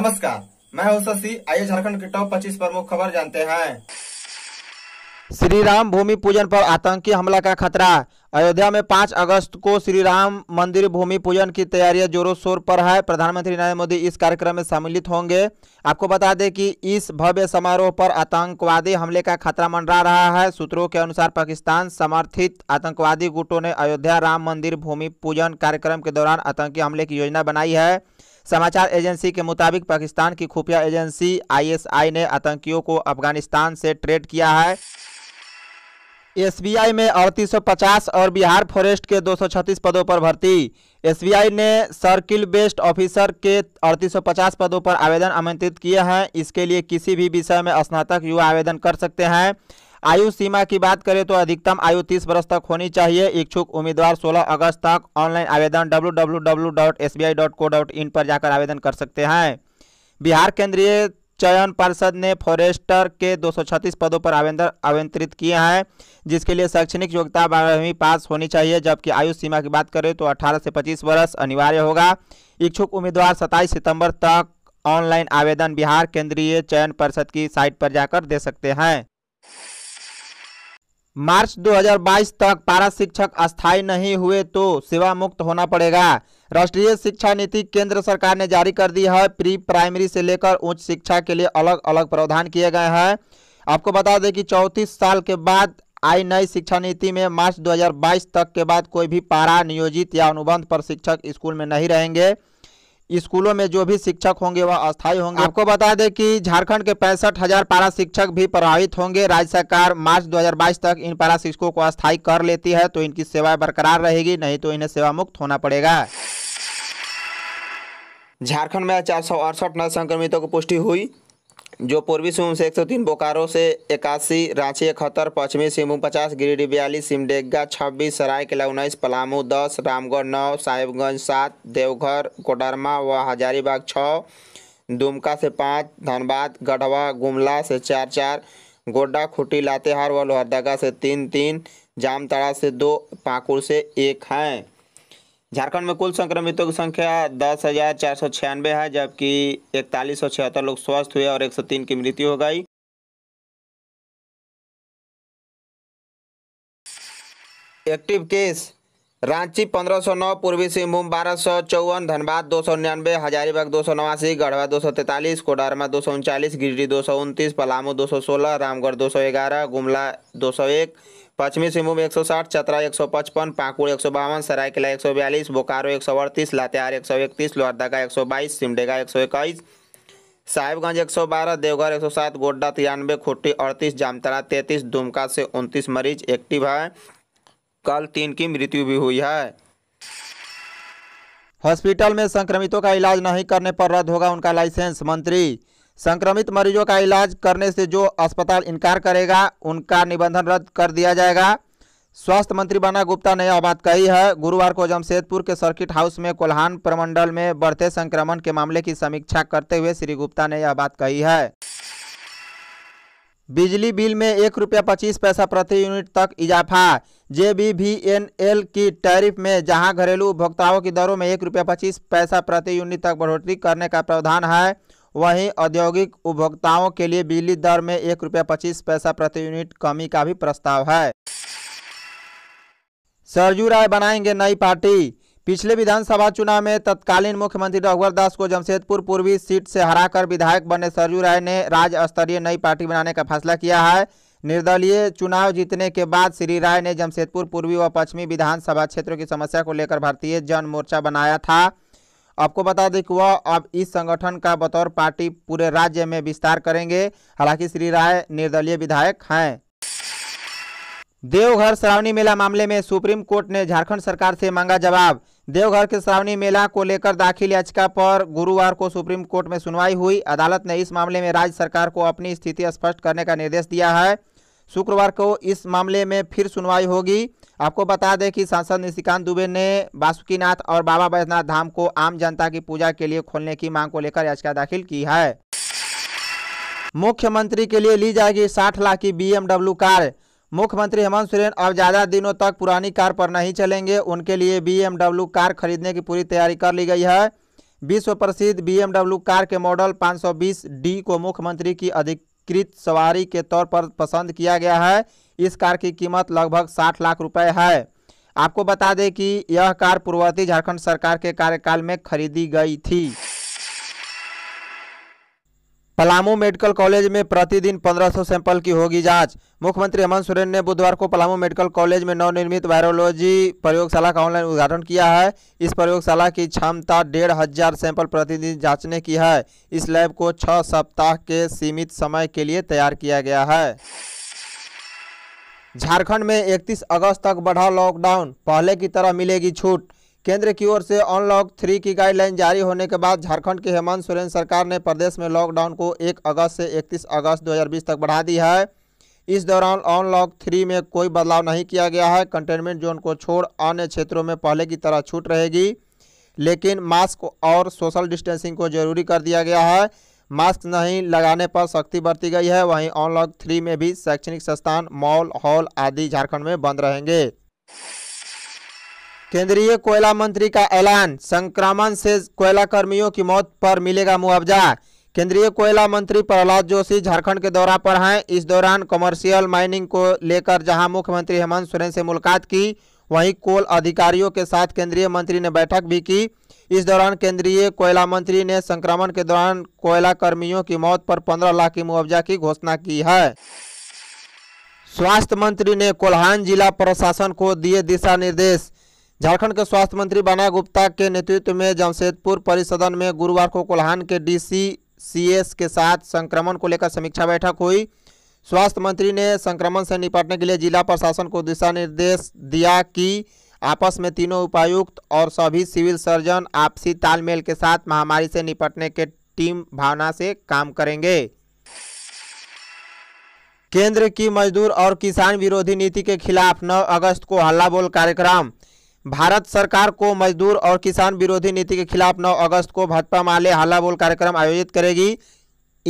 नमस्कार मैं हूं शशि आइए झारखंड के टॉप 25 प्रमुख खबर जानते हैं श्री राम भूमि पूजन पर आतंकी हमला का खतरा अयोध्या में 5 अगस्त को श्री राम मंदिर भूमि पूजन की तैयारियां जोरों शोर पर है प्रधानमंत्री नरेंद्र मोदी इस कार्यक्रम में सम्मिलित होंगे आपको बता दें कि इस भव्य समारोह पर आतंकवादी हमले का खतरा मंडरा रहा है सूत्रों के अनुसार पाकिस्तान समर्थित आतंकवादी गुटों ने अयोध्या राम मंदिर भूमि पूजन कार्यक्रम के दौरान आतंकी हमले की योजना बनाई है समाचार एजेंसी के मुताबिक पाकिस्तान की खुफिया एजेंसी आईएसआई ने आतंकियों को अफगानिस्तान से ट्रेड किया है एसबीआई में अड़तीस और बिहार फॉरेस्ट के 236 पदों पर भर्ती एसबीआई ने सर्किल बेस्ड ऑफिसर के 3850 पदों पर आवेदन आमंत्रित किए हैं इसके लिए किसी भी विषय में स्नातक युवा आवेदन कर सकते हैं आयु सीमा की बात करें तो अधिकतम आयु 30 वर्ष तक होनी चाहिए इच्छुक उम्मीदवार 16 अगस्त तक ऑनलाइन आवेदन www.sbi.co.in पर जाकर आवेदन कर सकते हैं बिहार केंद्रीय चयन परिषद ने फॉरेस्टर के 236 पदों पर आवेदन आवंत्रित किए हैं जिसके लिए शैक्षणिक योग्यता बारहवीं पास होनी चाहिए जबकि आयु सीमा की बात करें तो 18 से 25 वर्ष अनिवार्य होगा इच्छुक उम्मीदवार 27 सितंबर तक ऑनलाइन आवेदन बिहार केंद्रीय चयन परिषद की साइट पर जाकर दे सकते हैं मार्च 2022 तक पारा शिक्षक अस्थायी नहीं हुए तो सेवा मुक्त होना पड़ेगा राष्ट्रीय शिक्षा नीति केंद्र सरकार ने जारी कर दी है प्री प्राइमरी से लेकर उच्च शिक्षा के लिए अलग अलग प्रावधान किए गए हैं आपको बता दें कि चौंतीस साल के बाद आई नई शिक्षा नीति में मार्च 2022 तक के बाद कोई भी पारा नियोजित या अनुबंध पर शिक्षक स्कूल में नहीं रहेंगे स्कूलों में जो भी शिक्षक होंगे वह अस्थायी होंगे आपको बता दें कि झारखंड के पैंसठ हजार पारा शिक्षक भी प्रभावित होंगे राज्य सरकार मार्च 2022 तक इन पारा शिक्षकों को अस्थायी कर लेती है तो इनकी सेवाएं बरकरार रहेगी नहीं तो इन्हें सेवा मुक्त होना पड़ेगा झारखंड में चार सौ अड़सठ नए संक्रमितों की पुष्टि हुई जो पूर्वी सिंहभूम से 103 बोकारो से इक्यासी रांची इकहत्तर पश्चिमी सिंहभूम पचास गिरिडीह बयालीस सिमडेगा छब्बीस सरायकेला उन्नीस पलामू दस रामगढ़ नौ साहिबगंज सात देवघर कोडरमा व हजारीबाग छः दुमका से पाँच धनबाद गढ़वा गुमला से चार चार गोड्डा खुटी लातेहार व लोहरदगा से तीन तीन जामताड़ा से दो पाकुड़ से एक हैं झारखंड में कुल संक्रमितों की संख्या दस हजार चार सौ छियानवे है जबकि इकतालीस सौ छिहत्तर लोग स्वस्थ हुए और एक सौ तीन की मृत्यु हो गई एक्टिव केस रांची पंद्रह सौ नौ पूर्वी सिंहभूम बारह सौ चौवन धनबाद दो सौ निन्यानवे हजारीबाग दो सौ नवासी गढ़वा दो सौ तैंतालीस कोडरमा दो सौ उनचालीस गिरिडीह दो सौ उनतीस पलामू दो सौ सोलह रामगढ़ दो सौ ग्यारह गुमला दो सौ एक पश्चिमी सिंहभूम 160, चतरा एक सौ पचपन पाकुड़ एक सौ एक सरायकेला बयालीस बोकारो एक सौ अड़तीस लातेहार एक सौ इकतीस लोहरदगा एक सौ बाईस सिमडेगा एक सौ इक्कीस साहिबगंज एक सौ बारह देवघर एक सौ सात गोड्डा तिरानवे खुट्टी अड़तीस जामतरा तैंतीस दुमका से उनतीस मरीज एक्टिव है कल तीन की मृत्यु भी हुई है हॉस्पिटल में संक्रमितों का इलाज नहीं करने पर रद्द होगा उनका लाइसेंस मंत्री संक्रमित मरीजों का इलाज करने से जो अस्पताल इनकार करेगा उनका निबंधन रद्द कर दिया जाएगा स्वास्थ्य मंत्री बना गुप्ता ने यह बात कही है गुरुवार को जमशेदपुर के सर्किट हाउस में कोल्हान प्रमंडल में बढ़ते संक्रमण के मामले की समीक्षा करते हुए श्री गुप्ता ने यह बात कही है बिजली बिल में एक रुपया पच्चीस पैसा प्रति यूनिट तक इजाफा J B V N L की टैरिफ में जहां घरेलू उपभोक्ताओं की दरों में एक रुपया पच्चीस पैसा प्रति यूनिट तक बढ़ोतरी करने का प्रावधान है वहीं औद्योगिक उपभोक्ताओं के लिए बिजली दर में एक रुपया पच्चीस पैसा प्रति यूनिट कमी का भी प्रस्ताव है सरजू राय बनाएंगे नई पार्टी पिछले विधानसभा चुनाव में तत्कालीन मुख्यमंत्री रघुवर दास को जमशेदपुर पूर्वी सीट से हराकर विधायक बने सरजू राय ने राज्य स्तरीय नई पार्टी बनाने का फैसला किया है निर्दलीय चुनाव जीतने के बाद श्री राय ने जमशेदपुर पूर्वी व पश्चिमी विधानसभा क्षेत्रों की समस्या को लेकर भारतीय जन मोर्चा बनाया था आपको बता दें कि वह अब इस संगठन का बतौर पार्टी पूरे राज्य में विस्तार करेंगे हालांकि श्री राय निर्दलीय विधायक हैं देवघर श्रावणी मेला मामले में सुप्रीम कोर्ट ने झारखंड सरकार से मांगा जवाब देवघर के श्रावणी मेला को लेकर दाखिल याचिका पर गुरुवार को सुप्रीम कोर्ट में सुनवाई हुई अदालत ने इस मामले में राज्य सरकार को अपनी स्थिति स्पष्ट करने का निर्देश दिया है शुक्रवार को इस मामले में फिर सुनवाई होगी आपको बता दें कि सांसद निशिकांत दुबे ने बासुकीनाथ और बाबा बैद्यनाथ धाम को आम जनता की पूजा के लिए खोलने की मांग को लेकर याचिका दाखिल की है मुख्यमंत्री के लिए ली जाएगी साठ लाख की बीएमडब्ल्यू कार मुख्यमंत्री हेमंत सोरेन अब ज़्यादा दिनों तक पुरानी कार पर नहीं चलेंगे उनके लिए बीएमडब्ल्यू कार खरीदने की पूरी तैयारी कर ली गई है विश्व प्रसिद्ध बीएमडब्ल्यू कार के मॉडल 520 डी को मुख्यमंत्री की अधिकृत सवारी के तौर पर पसंद किया गया है इस कार की कीमत लगभग साठ लाख रुपए है आपको बता दें कि यह कार पूर्ववर्ती झारखंड सरकार के कार्यकाल में खरीदी गई थी पलामू मेडिकल कॉलेज में प्रतिदिन 1500 सैंपल की होगी जांच मुख्यमंत्री हेमंत सोरेन ने बुधवार को पलामू मेडिकल कॉलेज में नवनिर्मित वायरोलॉजी प्रयोगशाला का ऑनलाइन उद्घाटन किया है इस प्रयोगशाला की क्षमता डेढ़ हजार सैंपल प्रतिदिन जांचने की है इस लैब को छः सप्ताह के सीमित समय के लिए तैयार किया गया है झारखंड में 31 अगस्त तक बढ़ा लॉकडाउन पहले की तरह मिलेगी छूट केंद्र की ओर से अनलॉक थ्री की गाइडलाइन जारी होने के बाद झारखंड के हेमंत सोरेन सरकार ने प्रदेश में लॉकडाउन को 1 अगस्त से 31 अगस्त 2020 तक बढ़ा दी है इस दौरान अनलॉक थ्री में कोई बदलाव नहीं किया गया है कंटेनमेंट जोन को छोड़ अन्य क्षेत्रों में पहले की तरह छूट रहेगी लेकिन मास्क और सोशल डिस्टेंसिंग को जरूरी कर दिया गया है मास्क नहीं लगाने पर सख्ती बरती गई है वहीं अनलॉक थ्री में भी शैक्षणिक संस्थान मॉल हॉल आदि झारखंड में बंद रहेंगे केंद्रीय कोयला मंत्री का ऐलान संक्रमण से कोयला कर्मियों की मौत पर मिलेगा मुआवजा केंद्रीय कोयला मंत्री प्रहलाद जोशी झारखंड के दौरा पर हैं इस दौरान कमर्शियल माइनिंग को लेकर जहां मुख्यमंत्री हेमंत सोरेन से मुलाकात की वहीं कोल अधिकारियों के साथ केंद्रीय मंत्री ने बैठक भी की इस दौरान केंद्रीय कोयला मंत्री ने संक्रमण के दौरान कोयला कर्मियों की मौत पर 15 लाख की मुआवजा की घोषणा की है स्वास्थ्य मंत्री ने कोल्हान जिला प्रशासन को दिए दिशा निर्देश झारखंड के स्वास्थ्य मंत्री बना गुप्ता के नेतृत्व में जमशेदपुर परिसदन में गुरुवार को कोल्हान के डीसी सीएस के साथ संक्रमण को लेकर समीक्षा बैठक हुई स्वास्थ्य मंत्री ने संक्रमण से निपटने के लिए जिला प्रशासन को दिशा निर्देश दिया कि आपस में तीनों उपायुक्त और सभी सिविल सर्जन आपसी तालमेल के साथ महामारी से निपटने के टीम भावना से काम करेंगे केंद्र की मजदूर और किसान विरोधी नीति के खिलाफ 9 अगस्त को हल्ला बोल कार्यक्रम भारत सरकार को मजदूर और किसान विरोधी नीति के खिलाफ 9 अगस्त को भाजपा माले हल्ला बोल कार्यक्रम आयोजित करेगी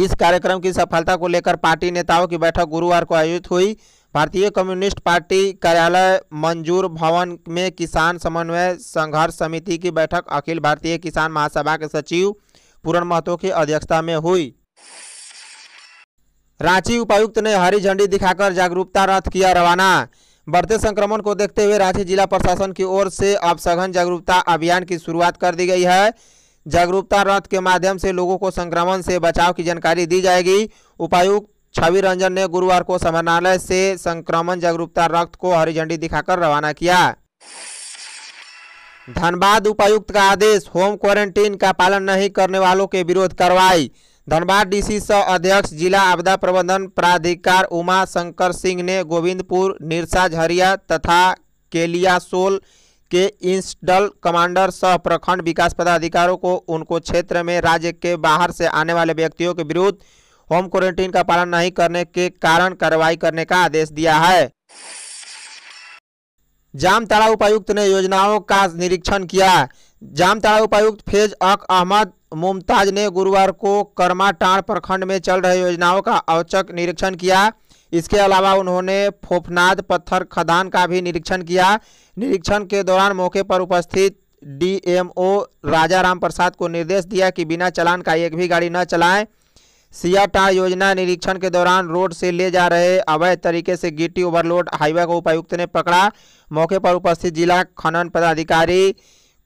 इस कार्यक्रम की सफलता को लेकर पार्टी नेताओं की बैठक गुरुवार को आयोजित हुई भारतीय कम्युनिस्ट पार्टी कार्यालय मंजूर भवन में किसान समन्वय संघर्ष समिति की बैठक अखिल भारतीय किसान महासभा के सचिव पूरण महतो की अध्यक्षता में हुई रांची उपायुक्त ने हरी झंडी दिखाकर जागरूकता रथ किया रवाना बढ़ते संक्रमण को देखते हुए रांची जिला प्रशासन की ओर से अब सघन जागरूकता अभियान की शुरुआत कर दी गई है जागरूकता रथ के माध्यम से लोगों को संक्रमण से बचाव की जानकारी दी जाएगी उपायुक्त छवि रंजन ने गुरुवार को समरणालय से संक्रमण जागरूकता रथ को हरी झंडी दिखाकर रवाना किया धनबाद उपायुक्त का आदेश होम क्वारंटीन का पालन नहीं करने वालों के विरोध कार्रवाई धनबाद डीसी सी अध्यक्ष जिला आपदा प्रबंधन प्राधिकार उमा शंकर सिंह ने गोविंदपुर निरसा झरिया तथा केलियासोल के इंस्टल कमांडर सह प्रखंड विकास पदाधिकारियों को उनको क्षेत्र में राज्य के बाहर से आने वाले व्यक्तियों के विरुद्ध होम क्वारंटीन का पालन नहीं करने के कारण कार्रवाई करने का आदेश दिया है जामताड़ा उपायुक्त ने योजनाओं का निरीक्षण किया जामताड़ा उपायुक्त फेज अक अहमद मुमताज ने गुरुवार को करमाटाण प्रखंड में चल रहे योजनाओं का औचक निरीक्षण किया इसके अलावा उन्होंने फोफनाद पत्थर खदान का भी निरीक्षण किया निरीक्षण के दौरान मौके पर उपस्थित डीएमओ राजा राम प्रसाद को निर्देश दिया कि बिना चलान का एक भी गाड़ी न चलाएं सियाटा योजना निरीक्षण के दौरान रोड से ले जा रहे अवैध तरीके से गिट्टी ओवरलोड हाईवे को उपायुक्त ने पकड़ा मौके पर उपस्थित जिला खनन पदाधिकारी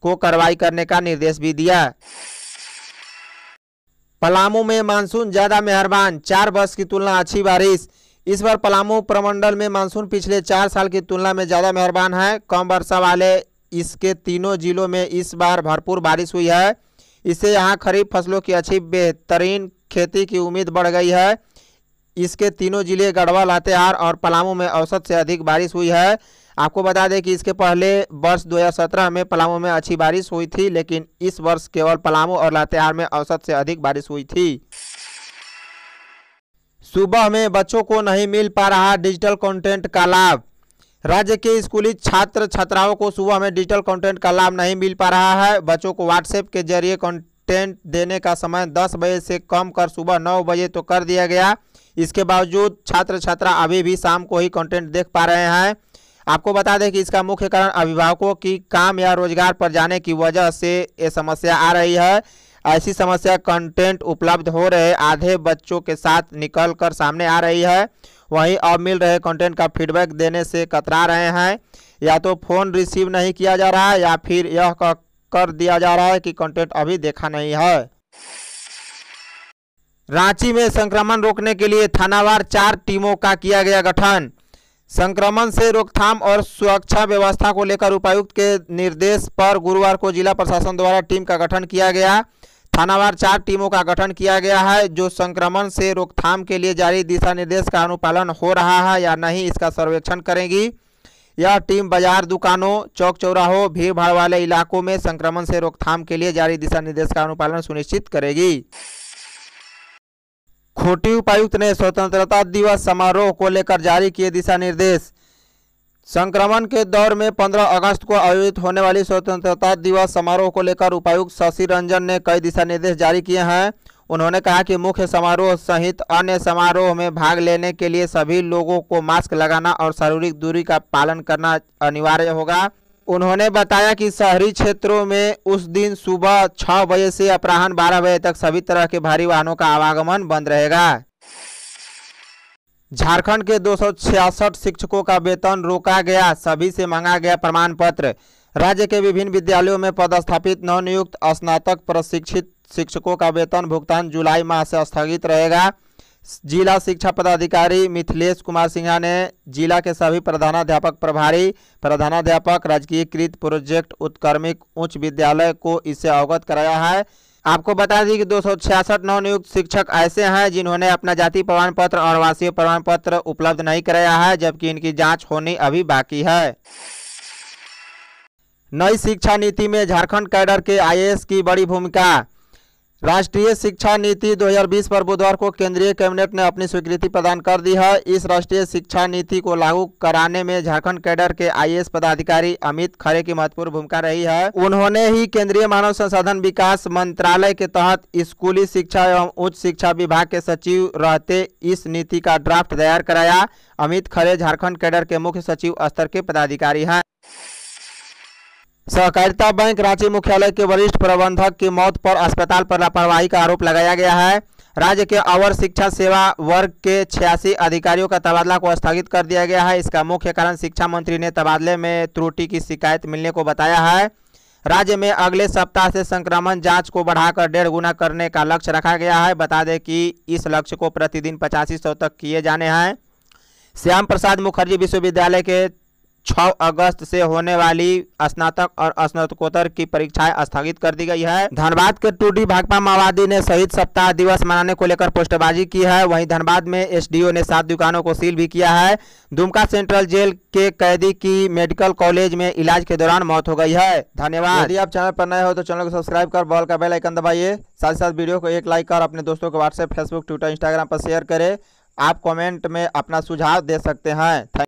को कार्रवाई करने का निर्देश भी दिया पलामू में मानसून ज्यादा मेहरबान चार बस की तुलना अच्छी बारिश इस बार पलामू प्रमंडल में मानसून पिछले चार साल की तुलना में ज़्यादा मेहरबान है कम वर्षा वाले इसके तीनों जिलों में इस बार भरपूर बारिश हुई है इससे यहाँ खरीफ फसलों की अच्छी बेहतरीन खेती की उम्मीद बढ़ गई है इसके तीनों जिले गढ़वा लातेहार और पलामू में औसत से अधिक बारिश हुई है आपको बता दें कि इसके पहले वर्ष 2017 में पलामू में अच्छी बारिश हुई थी लेकिन इस वर्ष केवल पलामू और लातेहार में औसत से अधिक बारिश हुई थी सुबह में बच्चों को नहीं मिल पा रहा डिजिटल कंटेंट का लाभ राज्य के स्कूली छात्र छात्राओं को सुबह में डिजिटल कंटेंट का लाभ नहीं मिल पा रहा है बच्चों को व्हाट्सएप के जरिए कंटेंट देने का समय 10 बजे से कम कर सुबह 9 बजे तो कर दिया गया इसके बावजूद छात्र छात्रा अभी भी शाम को ही कंटेंट देख पा रहे हैं आपको बता दें कि इसका मुख्य कारण अभिभावकों की काम या रोजगार पर जाने की वजह से ये समस्या आ रही है ऐसी समस्या कंटेंट उपलब्ध हो रहे आधे बच्चों के साथ निकल कर सामने आ रही है वहीं अब मिल रहे कंटेंट का फीडबैक देने से कतरा रहे हैं या तो फ़ोन रिसीव नहीं किया जा रहा है या फिर यह कर दिया जा रहा है कि कंटेंट अभी देखा नहीं है रांची में संक्रमण रोकने के लिए थानावार चार टीमों का किया गया गठन संक्रमण से रोकथाम और सुरक्षा व्यवस्था को लेकर उपायुक्त के निर्देश पर गुरुवार को जिला प्रशासन द्वारा टीम का गठन किया गया थानावार चार टीमों का गठन किया गया है जो संक्रमण से रोकथाम के लिए जारी दिशा निर्देश का अनुपालन हो रहा है या नहीं इसका सर्वेक्षण करेंगी यह टीम बाजार दुकानों चौक चौराहों भीड़ भाड़ वाले इलाकों में संक्रमण से रोकथाम के लिए जारी दिशा निर्देश का अनुपालन सुनिश्चित करेगी खूंटी उपायुक्त ने स्वतंत्रता दिवस समारोह को लेकर जारी किए दिशा निर्देश संक्रमण के दौर में 15 अगस्त को आयोजित होने वाली स्वतंत्रता दिवस समारोह को लेकर उपायुक्त शशि रंजन ने कई दिशा निर्देश जारी किए हैं उन्होंने कहा कि मुख्य समारोह सहित अन्य समारोह में भाग लेने के लिए सभी लोगों को मास्क लगाना और शारीरिक दूरी का पालन करना अनिवार्य होगा उन्होंने बताया कि शहरी क्षेत्रों में उस दिन सुबह छह बजे से अपराहन बारह बजे तक सभी तरह के भारी वाहनों का आवागमन बंद रहेगा झारखंड के दो शिक्षकों का वेतन रोका गया सभी से मांगा गया प्रमाण पत्र राज्य के विभिन्न विद्यालयों में पदस्थापित नवनियुक्त स्नातक प्रशिक्षित शिक्षकों का वेतन भुगतान जुलाई माह से स्थगित रहेगा जिला शिक्षा पदाधिकारी मिथिलेश कुमार सिन्हा ने जिला के सभी प्रधानाध्यापक प्रभारी प्रधानाध्यापक राजकीयकृत प्रोजेक्ट उत्कर्मिक उच्च विद्यालय को इससे अवगत कराया है आपको बता दें कि दो नवनियुक्त शिक्षक ऐसे हैं जिन्होंने अपना जाति प्रमाण पत्र और वासीय प्रमाण पत्र उपलब्ध नहीं कराया है जबकि इनकी जांच होनी अभी बाकी है नई शिक्षा नीति में झारखंड कैडर के आईएएस की बड़ी भूमिका राष्ट्रीय शिक्षा नीति 2020 पर बुधवार को केंद्रीय कैबिनेट ने अपनी स्वीकृति प्रदान कर दी है इस राष्ट्रीय शिक्षा नीति को लागू कराने में झारखंड कैडर के आईएएस पदाधिकारी अमित खरे की महत्वपूर्ण भूमिका रही है उन्होंने ही केंद्रीय मानव संसाधन विकास मंत्रालय के तहत स्कूली शिक्षा एवं उच्च शिक्षा विभाग के सचिव रहते इस नीति का ड्राफ्ट तैयार कराया अमित खरे झारखण्ड कैडर के मुख्य सचिव स्तर के पदाधिकारी हैं सहकारिता बैंक रांची मुख्यालय के वरिष्ठ प्रबंधक की मौत पर अस्पताल पर लापरवाही का आरोप लगाया गया है राज्य के अवर शिक्षा सेवा वर्ग के छियासी अधिकारियों का तबादला को स्थगित कर दिया गया है इसका मुख्य कारण शिक्षा मंत्री ने तबादले में त्रुटि की शिकायत मिलने को बताया है राज्य में अगले सप्ताह से संक्रमण जांच को बढ़ाकर डेढ़ गुना करने का लक्ष्य रखा गया है बता दें कि इस लक्ष्य को प्रतिदिन पचासी सौ तक किए जाने हैं श्याम प्रसाद मुखर्जी विश्वविद्यालय के 6 अगस्त से होने वाली स्नातक और स्नातकोत्तर की परीक्षाएं स्थगित कर दी गई है धनबाद के टूडी भाकपा माओवादी ने शहीद सप्ताह दिवस मनाने को लेकर पोस्टबाजी की है वहीं धनबाद में एसडीओ ने सात दुकानों को सील भी किया है दुमका सेंट्रल जेल के कैदी की मेडिकल कॉलेज में इलाज के दौरान मौत हो गई है धन्यवाद यदि आप चैनल पर नए हो तो चैनल को सब्सक्राइब कर बॉल का बेल आइकन दबाइए साथ ही साथ वीडियो को एक लाइक कर अपने दोस्तों को व्हाट्सएप फेसबुक ट्विटर इंस्टाग्राम पर शेयर करें आप कमेंट में अपना सुझाव दे सकते हैं